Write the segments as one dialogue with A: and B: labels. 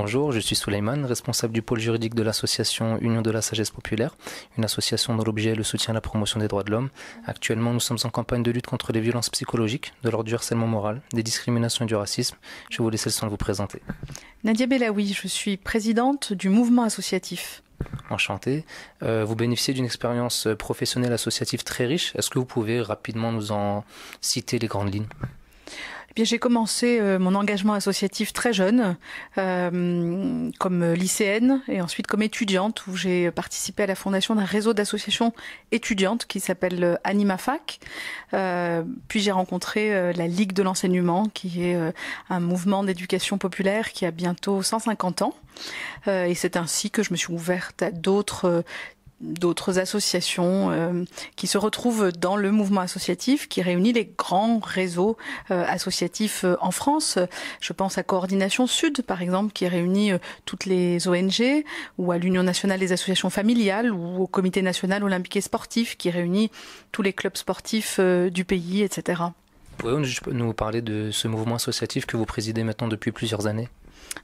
A: Bonjour, je suis Souleyman, responsable du pôle juridique de l'association Union de la Sagesse Populaire, une association dont l'objet est le soutien à la promotion des droits de l'homme. Actuellement, nous sommes en campagne de lutte contre les violences psychologiques, de l'ordre du harcèlement moral, des discriminations et du racisme. Je vous laisser le soin de vous présenter.
B: Nadia Belaoui, je suis présidente du mouvement associatif.
A: Enchanté. Euh, vous bénéficiez d'une expérience professionnelle associative très riche. Est-ce que vous pouvez rapidement nous en citer les grandes lignes
B: j'ai commencé euh, mon engagement associatif très jeune, euh, comme lycéenne et ensuite comme étudiante, où j'ai participé à la fondation d'un réseau d'associations étudiantes qui s'appelle euh, AnimaFac. puis j'ai rencontré la Ligue de l'enseignement, qui est un mouvement d'éducation populaire qui a bientôt 150 ans. et c'est ainsi que je me suis ouverte à d'autres d'autres associations euh, qui se retrouvent dans le mouvement associatif qui réunit les grands réseaux euh, associatifs euh, en France. Je pense à Coordination Sud, par exemple, qui réunit toutes les ONG, ou à l'Union nationale des associations familiales, ou au Comité national olympique et sportif, qui réunit tous les clubs sportifs du pays, etc.
A: Pouvez-vous nous parler de ce mouvement associatif que vous présidez maintenant depuis plusieurs années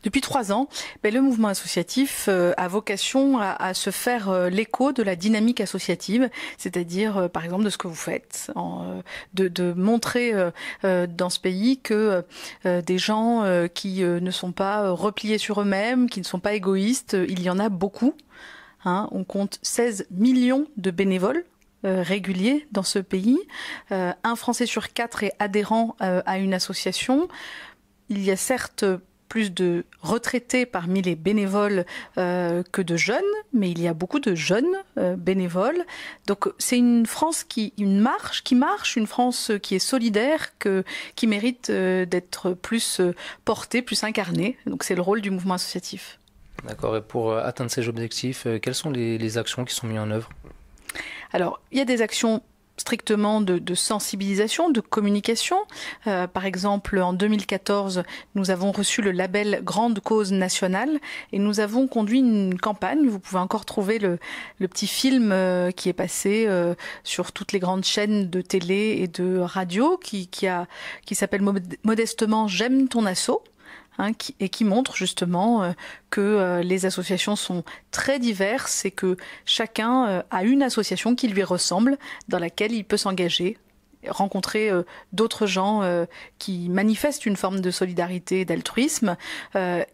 B: depuis trois ans, ben, le mouvement associatif euh, a vocation à, se faire euh, l'écho de la dynamique associative, c'est-à-dire euh, par exemple de ce que vous faites, de, montrer dans ce pays que des gens qui ne sont pas repliés sur eux-mêmes, qui ne sont pas égoïstes, il y en a beaucoup. Hein. on compte 16 millions de bénévoles réguliers dans ce pays. un Français sur quatre est adhérent à une association. Il y a certes plus de retraités parmi les bénévoles euh, que de jeunes, mais il y a beaucoup de jeunes euh, bénévoles. Donc c'est une France qui une marche, qui marche, une France qui est solidaire, que, qui mérite euh, d'être plus portée, plus incarnée. Donc c'est le rôle du mouvement associatif.
A: D'accord. Et pour atteindre ces objectifs, quelles sont les, les actions qui sont mises en œuvre
B: alors, il y a des actions strictement de, sensibilisation, de communication. Euh, par exemple, en 2014, nous avons reçu le label Grande Cause Nationale et nous avons conduit une campagne. Vous pouvez encore trouver le, petit film euh, qui est passé euh, sur toutes les grandes chaînes de télé et de radio qui s'appelle modestement J'aime ton assaut Hein, et qui montre justement euh, que euh, les associations sont très diverses et que chacun euh, a une association qui lui ressemble, dans laquelle il peut s'engager, rencontrer d'autres gens qui manifestent une forme de solidarité et d'altruisme,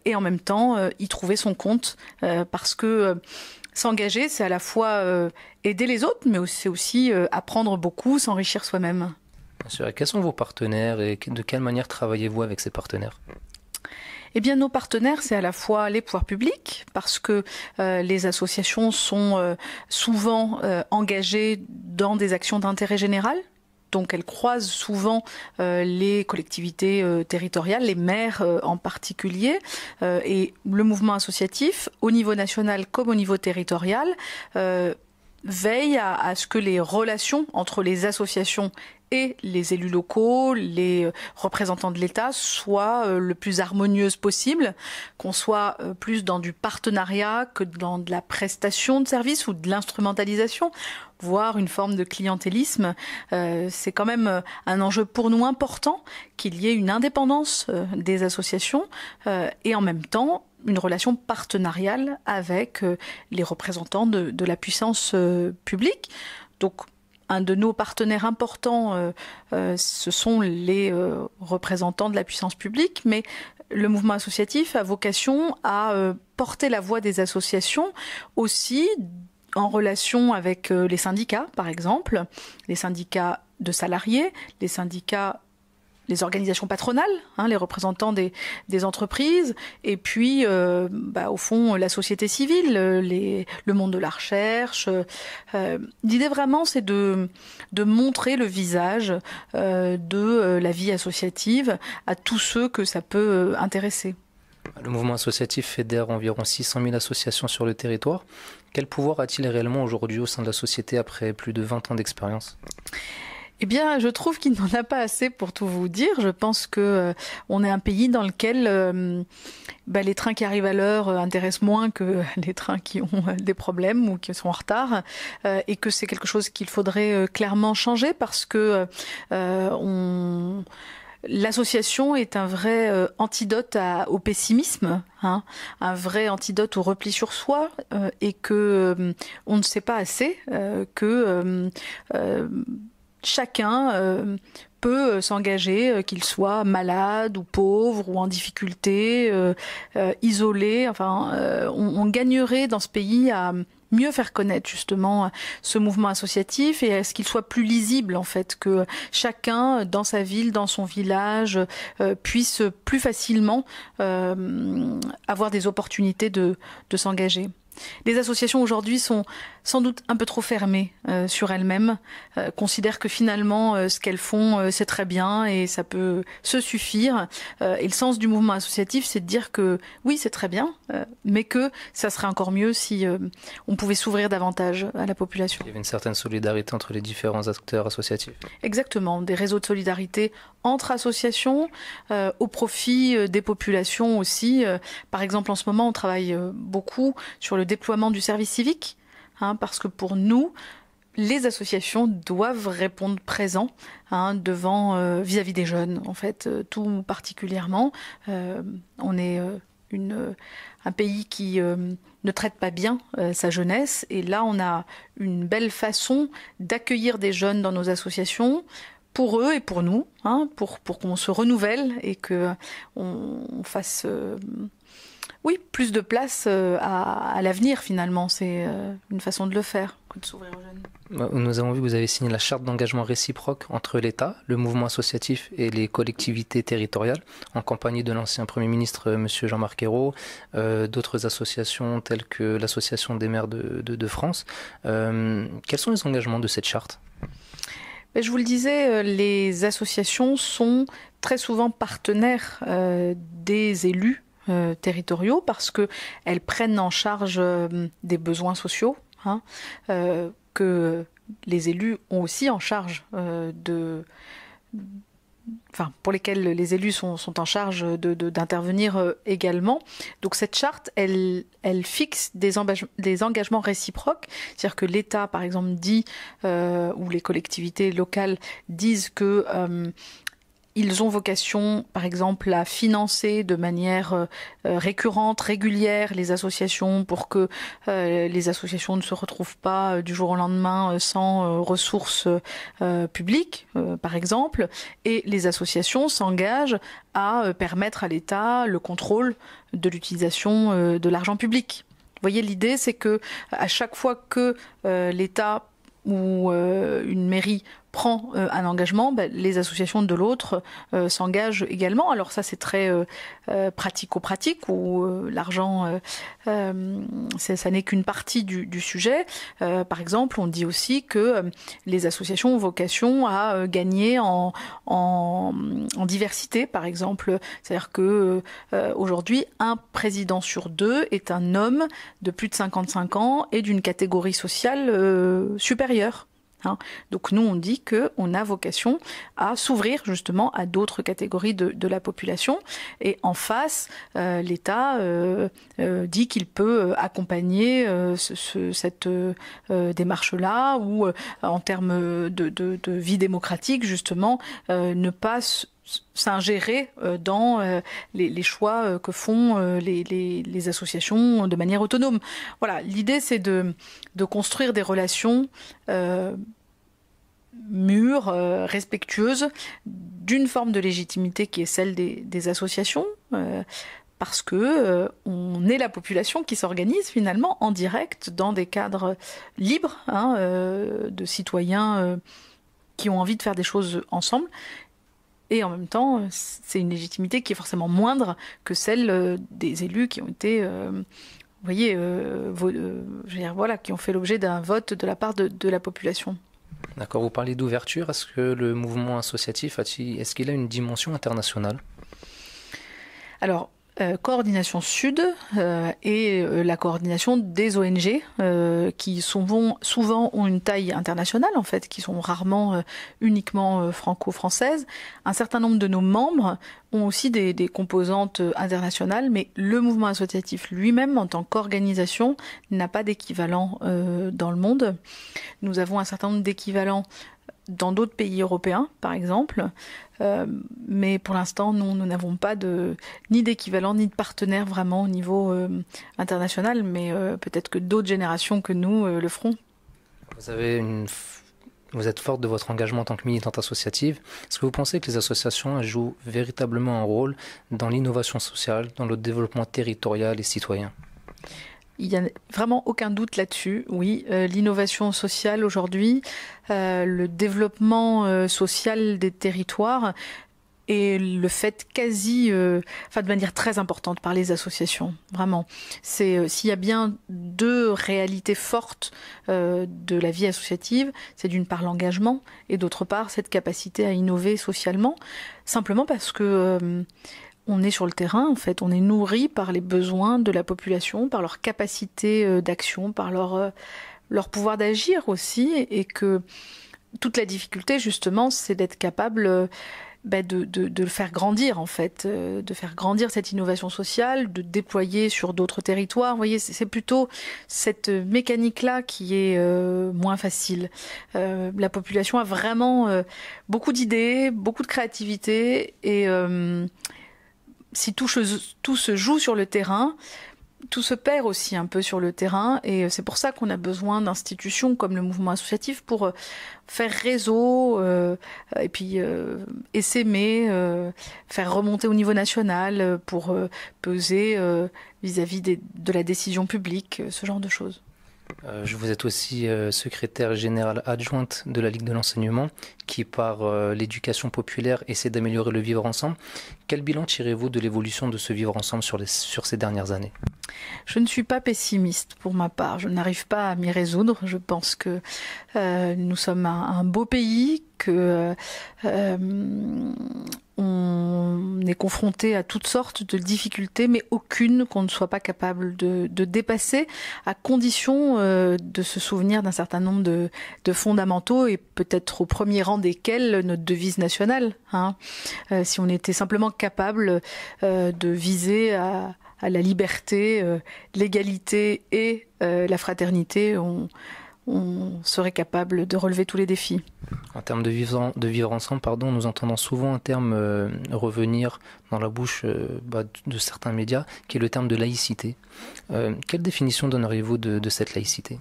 B: et en même temps y trouver son compte, parce que s'engager, c'est à la fois aider les autres, mais c'est aussi apprendre beaucoup, s'enrichir soi-même.
A: Bien quels sont vos partenaires et de quelle manière travaillez-vous avec ces partenaires
B: eh bien, nos partenaires, c'est à la fois les pouvoirs publics, parce que euh, les associations sont euh, souvent euh, engagées dans des actions d'intérêt général. Donc elles croisent souvent les collectivités territoriales, les maires en particulier, et le mouvement associatif, au niveau national comme au niveau territorial, veille à, à, ce que les relations entre les associations et les élus locaux, les euh, représentants de l'État soient euh, le plus harmonieuse possible, qu'on soit euh, plus dans du partenariat que dans de la prestation de services ou de l'instrumentalisation voire une forme de clientélisme. c'est quand même un enjeu pour nous important qu'il y ait une indépendance des associations et en même temps une relation partenariale avec les représentants de, de la puissance publique. Donc un de nos partenaires importants, euh, euh, ce sont les euh, représentants de la puissance publique, mais le mouvement associatif a vocation à porter la voix des associations aussi en relation avec les syndicats, par exemple, les syndicats de salariés, les syndicats les organisations patronales, hein, les représentants des, entreprises, et puis euh, bah, au fond la société civile, le monde de la recherche. Euh, l'idée vraiment c'est de, montrer le visage euh, de la vie associative à tous ceux que ça peut intéresser.
A: Le mouvement associatif fédère environ 600 000 associations sur le territoire. Quel pouvoir a-t-il réellement aujourd'hui au sein de la société après plus de 20 ans d'expérience
B: eh bien, je trouve qu'il n'en a pas assez pour tout vous dire. Je pense que euh, on est un pays dans lequel euh, bah, les trains qui arrivent à l'heure euh, intéressent moins que les trains qui ont des problèmes ou qui sont en retard, et que c'est quelque chose qu'il faudrait clairement changer parce que on L'association est un vrai antidote au pessimisme, hein, un vrai antidote au repli sur soi, et que on ne sait pas assez que chacun euh, peut euh, s'engager, euh, qu'il soit malade ou pauvre ou en difficulté, isolé. Enfin, on, gagnerait dans ce pays à mieux faire connaître justement ce mouvement associatif et à ce qu'il soit plus lisible en fait, que chacun dans sa ville, dans son village puisse plus facilement avoir des opportunités de s'engager. Les associations aujourd'hui sont sans doute un peu trop fermées euh, sur elles-mêmes, euh, considèrent que finalement euh, ce qu'elles font c'est très bien et ça peut se suffire. et le sens du mouvement associatif, c'est de dire que oui c'est très bien, mais que ça serait encore mieux si on pouvait s'ouvrir davantage à la population.
A: Il y avait une certaine solidarité entre les différents acteurs associatifs.
B: Exactement, des réseaux de solidarité entre associations au profit des populations aussi. par exemple en ce moment on travaille beaucoup sur le déploiement du service civique, hein, parce que pour nous, les associations doivent répondre présents hein, devant euh, vis-à-vis des jeunes, en fait, euh, tout particulièrement. Euh, on est une, un pays qui ne traite pas bien sa jeunesse, et là, on a une belle façon d'accueillir des jeunes dans nos associations pour eux et pour nous, hein, pour pour qu'on se renouvelle et que on fasse oui, plus de place euh, à, l'avenir finalement. C'est euh, une façon de le faire de s'ouvrir aux
A: jeunes. Bah, nous avons vu que vous avez signé la charte d'engagement réciproque entre l'État, le mouvement associatif et les collectivités territoriales, en compagnie de l'ancien Premier ministre euh, M. Jean-Marc Ayrault, d'autres associations telles que l'Association des maires de, France. quels sont les engagements de cette charte
B: ben, je vous le disais, les associations sont très souvent partenaires des élus euh, territoriaux parce qu'elles prennent en charge euh, des besoins sociaux hein, euh, que les élus ont aussi en charge de enfin, pour lesquels les élus sont, sont en charge d'intervenir de, d'intervenir également. Donc cette charte, elle, elle fixe des, des engagements réciproques, c'est-à-dire que l'État, par exemple, dit, ou les collectivités locales disent que ils ont vocation, par exemple, à financer de manière euh, euh, récurrente, régulière, les associations pour que euh, les associations ne se retrouvent pas du jour au lendemain sans ressources publiques, par exemple. Et les associations s'engagent à permettre à l'État le contrôle de l'utilisation de l'argent public. Vous voyez, l'idée, c'est que à chaque fois que l'État ou une mairie prend euh, un engagement, bah, les associations de l'autre euh, s'engagent également. Alors ça, c'est très euh, euh pratico-pratique où l'argent, ça n'est qu'une partie du, sujet. par exemple, on dit aussi que les associations ont vocation à gagner en, en, diversité, par exemple. C'est-à-dire que aujourd'hui, un président sur deux est un homme de plus de 55 ans et d'une catégorie sociale supérieure. Hein. Donc nous, on dit qu'on a vocation à s'ouvrir justement à d'autres catégories de, la population. Et en face, euh, l'État euh, euh, dit qu'il peut accompagner cette démarche-là, ou en termes de, de, vie démocratique, justement, ne pas s'ingérer euh, dans euh, les, choix euh, que font les, associations de manière autonome. Voilà, l'idée c'est de, construire des relations mûres, respectueuses, d'une forme de légitimité qui est celle des, associations. parce que on est la population qui s'organise finalement en direct dans des cadres libres hein, de citoyens qui ont envie de faire des choses ensemble et en même temps, c'est une légitimité qui est forcément moindre que celle euh, des élus qui ont été, euh, vous voyez, euh, dire, voilà, qui ont fait l'objet d'un vote de la part de, de la population.
A: D'accord, vous parlez d'ouverture. Est-ce que le mouvement associatif, est-ce qu'il a une dimension internationale
B: Alors, euh, coordination sud euh, et euh, la coordination des ONG qui souvent, souvent ont une taille internationale en fait, qui sont rarement uniquement franco-françaises. Un certain nombre de nos membres ont aussi des, des composantes internationales, mais le mouvement associatif lui-même en tant qu'organisation n'a pas d'équivalent dans le monde. Nous avons un certain nombre d'équivalents dans d'autres pays européens, par exemple. Euh, mais pour l'instant, nous, nous n'avons pas de, ni d'équivalent, ni de partenaire vraiment au niveau euh, international. Mais euh, peut-être que d'autres générations que nous le feront.
A: Vous, avez vous êtes forte de votre engagement en tant que militante associative. Est-ce que vous pensez que les associations jouent véritablement un rôle dans l'innovation sociale, dans le développement territorial et citoyen
B: il n'y a vraiment aucun doute là-dessus. Oui, euh, l'innovation sociale aujourd'hui, euh, le développement euh, social des territoires et le fait quasi, enfin de manière très importante par les associations, vraiment. C'est s'il y a bien deux réalités fortes de la vie associative, c'est d'une part l'engagement et d'autre part cette capacité à innover socialement, simplement parce que on est sur le terrain, en fait, on est nourri par les besoins de la population, par leur capacité euh, d'action, par leur, euh, leur pouvoir d'agir aussi, et que toute la difficulté, justement, c'est d'être capable euh, bah, de, de, le faire grandir, en fait, de faire grandir cette innovation sociale, de déployer sur d'autres territoires. Vous voyez, c'est plutôt cette mécanique-là qui est moins facile. la population a vraiment beaucoup d'idées, beaucoup de créativité, et si tout, se joue sur le terrain, tout se perd aussi un peu sur le terrain. Et euh, c'est pour ça qu'on a besoin d'institutions comme le mouvement associatif pour euh, faire réseau euh, et puis euh, essaimer, faire remonter au niveau national pour peser vis-à-vis -vis de la décision publique, ce genre de choses.
A: Euh, je vous êtes aussi euh, secrétaire générale adjointe de la Ligue de l'enseignement, qui par euh, l'éducation populaire essaie d'améliorer le vivre ensemble. Quel bilan tirez-vous de l'évolution de ce vivre ensemble sur, ces dernières années
B: Je ne suis pas pessimiste pour ma part. Je n'arrive pas à m'y résoudre. Je pense que nous sommes un, beau pays, que on est confronté à toutes sortes de difficultés, mais aucune qu'on ne soit pas capable de, dépasser, à condition euh, de se souvenir d'un certain nombre de, fondamentaux et peut-être au premier rang desquels notre devise nationale. Hein. Euh, si on était simplement capable euh, de viser à, à la liberté, l'égalité et la fraternité, on, on serait capable de relever tous les défis.
A: En termes de vivre, de vivre ensemble, pardon, nous entendons souvent un terme euh, revenir dans la bouche euh, bah, de certains médias, qui est le terme de laïcité. Euh, quelle définition donneriez-vous de, cette laïcité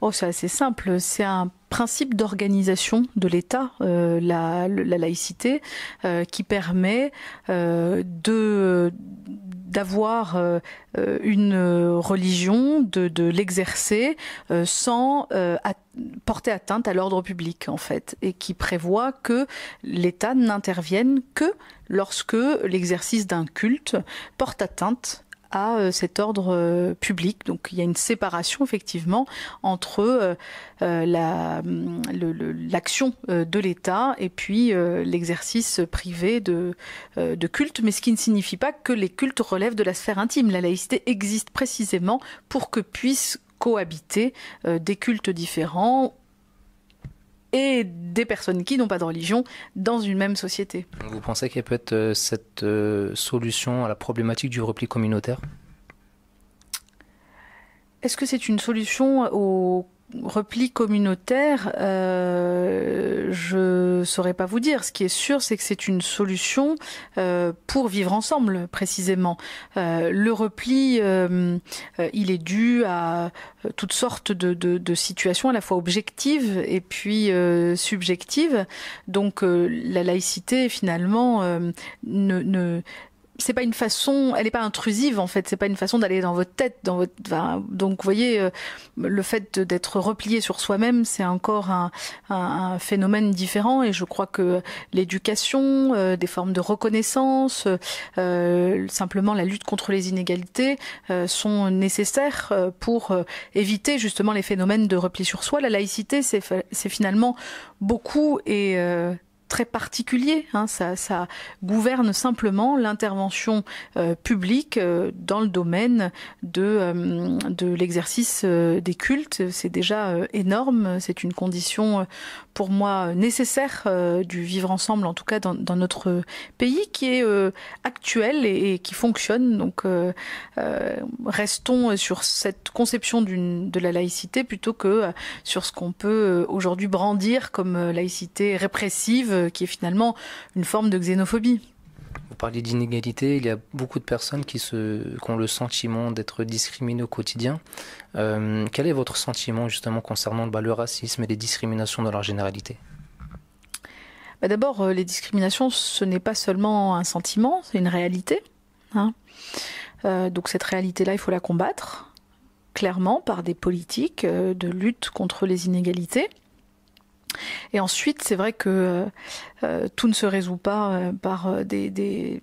B: Oh, c'est assez simple. C'est un principe d'organisation de l'État, la, la, laïcité, qui permet de d'avoir euh, euh, une euh, religion, de, l'exercer sans porter atteinte à l'ordre public en fait, et qui prévoit que l'État n'intervienne que lorsque l'exercice d'un culte porte atteinte à euh, cet ordre euh, public. Donc il y a une séparation effectivement entre euh, la l'action de l'État et puis l'exercice privé de, de culte, mais ce qui ne signifie pas que les cultes relèvent de la sphère intime. La laïcité existe précisément pour que puissent cohabiter des cultes différents et des personnes qui n'ont pas de religion dans une même société.
A: Vous pensez qu'il peut-être euh, cette euh, solution à la problématique du repli communautaire
B: Est-ce que c'est une solution au repli communautaire, euh, je saurais pas vous dire. Ce qui est sûr, c'est que c'est une solution euh, pour vivre ensemble, précisément. Euh, le repli, euh, il est dû à toutes sortes de, situations, à la fois objectives et puis subjectives. Donc, la laïcité, finalement, ne, ne c'est pas une façon, elle n'est pas intrusive en fait, c'est pas une façon d'aller dans votre tête, dans votre, donc vous voyez, euh, le fait d'être replié sur soi-même, c'est encore un, phénomène différent et je crois que l'éducation, euh, des formes de reconnaissance, euh, simplement la lutte contre les inégalités sont nécessaires pour éviter justement les phénomènes de repli sur soi. La laïcité, c'est finalement beaucoup et très particulier. Hein. ça, gouverne simplement l'intervention euh, publique euh, dans le domaine de, euh, de l'exercice des cultes. C'est déjà énorme. C'est une condition pour moi nécessaire du vivre ensemble, en tout cas dans, notre pays, qui est actuel et, et, qui fonctionne. Donc restons sur cette conception de la laïcité plutôt que sur ce qu'on peut aujourd'hui brandir comme laïcité répressive euh, qui est finalement une forme de xénophobie.
A: Vous parlez d'inégalité, il y a beaucoup de personnes qui, se, ont le sentiment d'être discriminées au quotidien. Euh, quel est votre sentiment justement concernant bah, le racisme et les discriminations dans leur généralité
B: bah, D'abord, euh, les discriminations, ce n'est pas seulement un sentiment, c'est une réalité. Hein. donc cette réalité-là, il faut la combattre, clairement, par des politiques de lutte contre les inégalités. Et ensuite, c'est vrai que euh, tout ne se résout pas euh, par euh, des, des,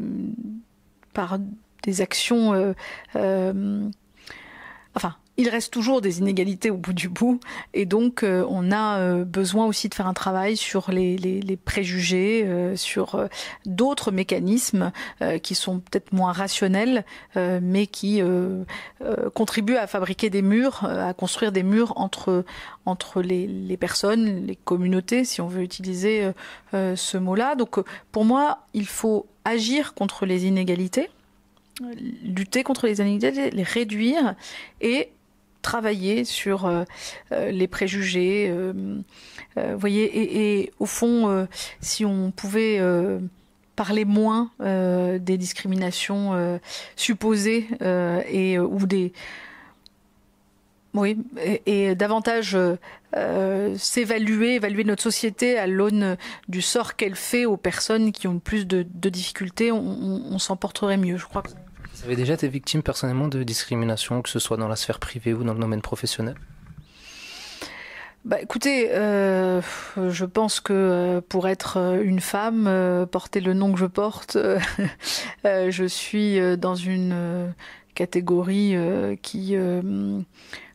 B: par des actions. enfin, il reste toujours des inégalités au bout du bout. Et donc, euh, on a euh, besoin aussi de faire un travail sur les, préjugés, euh, sur d'autres mécanismes qui sont peut-être moins rationnels, mais qui contribuent à fabriquer des murs, à construire des murs entre, entre les, les personnes, les communautés, si on veut utiliser ce mot-là. Donc, pour moi, il faut agir contre les inégalités lutter contre les inégalités, les réduire et travailler sur euh, euh, les préjugés. Euh, voyez, et, au fond, si on pouvait parler moins des discriminations supposées et ou des oui, et, davantage s'évaluer, évaluer notre société à l'aune du sort qu'elle fait aux personnes qui ont plus de, difficultés, on, on s'en porterait mieux, je crois.
A: Vous avez déjà été victime personnellement de discrimination, que ce soit dans la sphère privée ou dans le domaine professionnel
B: bah, écoutez, euh, je pense que euh, pour être euh, une femme, porter le nom que je porte, je suis dans une catégorie qui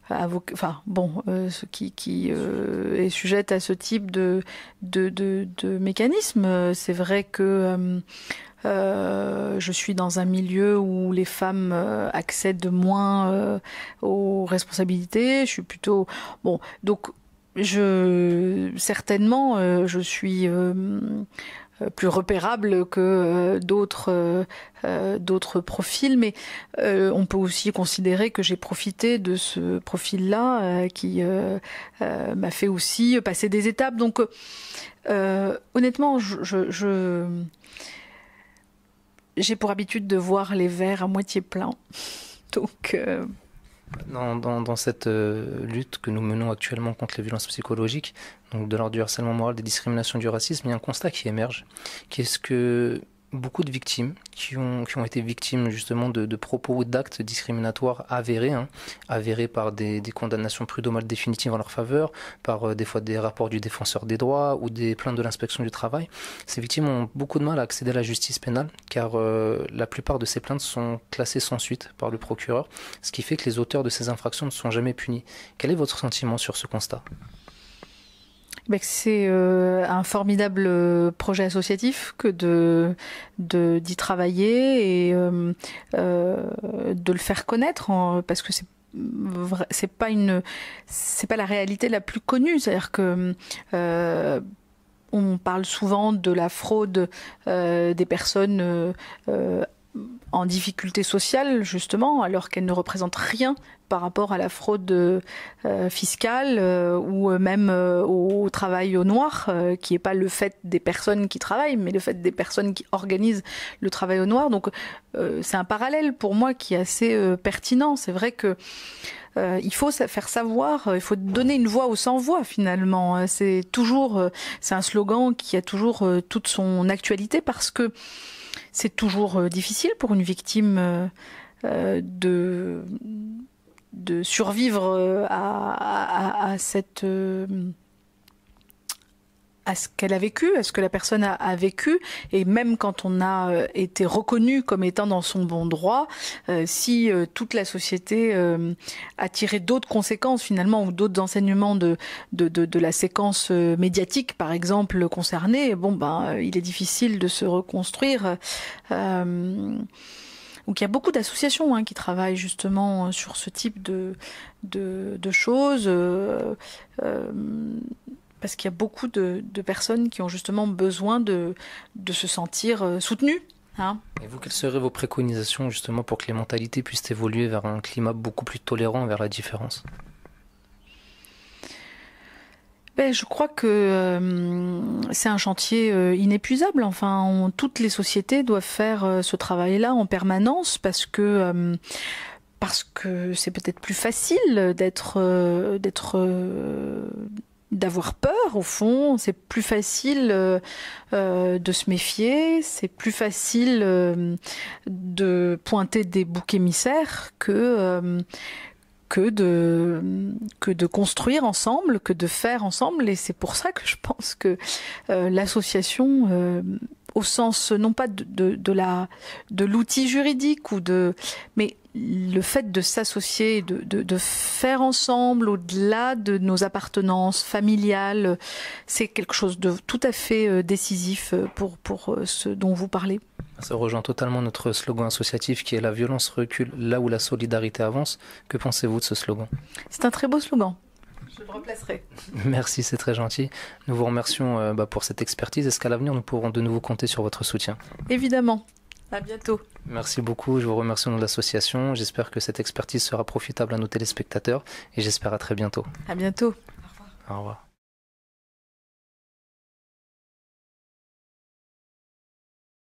B: enfin bon, qui, est sujette à ce type de de, de mécanisme. C'est vrai que euh, je suis dans un milieu où les femmes euh, accèdent moins euh, aux responsabilités. Je suis plutôt bon. Donc je certainement je suis plus repérable que d'autres d'autres profils mais on peut aussi considérer que j'ai profité de ce profil là qui m'a fait aussi passer des étapes donc honnêtement je j'ai pour habitude de voir les verres à moitié pleins. Donc. Euh,
A: dans, cette euh, lutte que nous menons actuellement contre les violences psychologiques, donc de l'ordre du harcèlement moral, des discriminations, du racisme, il y a un constat qui émerge, quest ce que beaucoup de victimes qui ont, qui ont été victimes justement de, propos ou d'actes discriminatoires avérés, hein. avérés par des, des, condamnations prud'homales définitives en leur faveur, par euh, des fois des rapports du défenseur des droits ou des plaintes de l'inspection du travail. Ces victimes ont beaucoup de mal à accéder à la justice pénale car euh, la plupart de ces plaintes sont classées sans suite par le procureur, ce qui fait que les auteurs de ces infractions ne sont jamais punis. Quel est votre sentiment sur ce constat
B: bah, c'est euh, un formidable euh, projet associatif que de d'y travailler et euh, de le faire connaître, parce que c'est c'est pas une c'est pas la réalité la plus connue c'est à dire que on parle souvent de la fraude des personnes en difficulté sociale, justement, alors qu'elle ne représente rien par rapport à la fraude euh, fiscale euh, ou même euh, au, travail au noir, qui n'est pas le fait des personnes qui travaillent, mais le fait des personnes qui organisent le travail au noir. Donc c'est un parallèle pour moi qui est assez pertinent. C'est vrai que il faut faire savoir, il faut donner une voix aux sans-voix finalement. C'est toujours, c'est un slogan qui a toujours toute son actualité parce que c'est toujours euh, difficile pour une victime euh, euh, de, de survivre à, à cette à ce qu'elle a vécu, à ce que la personne a, vécu. Et même quand on a euh, été reconnu comme étant dans son bon droit, euh, si euh, toute la société a tiré d'autres conséquences finalement ou d'autres enseignements de, de, la séquence médiatique, par exemple, concernée, bon ben, il est difficile de se reconstruire. Donc il y a beaucoup d'associations hein, qui travaillent justement sur ce type de, de, choses parce qu'il y a beaucoup de, personnes qui ont justement besoin de, se sentir euh, soutenues. Hein.
A: Et vous, quelles seraient vos préconisations justement pour que les mentalités puissent évoluer vers un climat beaucoup plus tolérant vers la différence
B: ben, je crois que euh, c'est un chantier euh, inépuisable. Enfin, toutes les sociétés doivent faire ce travail-là en permanence parce que parce que c'est peut-être plus facile d'être d'être d'avoir peur au fond, c'est plus facile euh, euh, de se méfier, c'est plus facile euh, de pointer des boucs émissaires que que de que de construire ensemble, que de faire ensemble et c'est pour ça que je pense que l'association au sens non pas de, la de l'outil juridique ou de mais le fait de s'associer de, faire ensemble au-delà de nos appartenances familiales c'est quelque chose de tout à fait euh, décisif euh, pour pour euh, ce dont vous
A: parlez ça rejoint totalement notre slogan associatif qui est la violence recule là où la solidarité avance que pensez-vous de ce slogan
B: c'est un très beau slogan je le
A: Merci, c'est très gentil. Nous vous remercions euh, bah, pour cette expertise. Est-ce qu'à l'avenir, nous pourrons de nouveau compter sur votre soutien
B: Évidemment. À bientôt.
A: Merci beaucoup. Je vous remercie au nom de l'association. J'espère que cette expertise sera profitable à nos téléspectateurs et j'espère à très bientôt.
B: À bientôt. Au
A: revoir. Au revoir.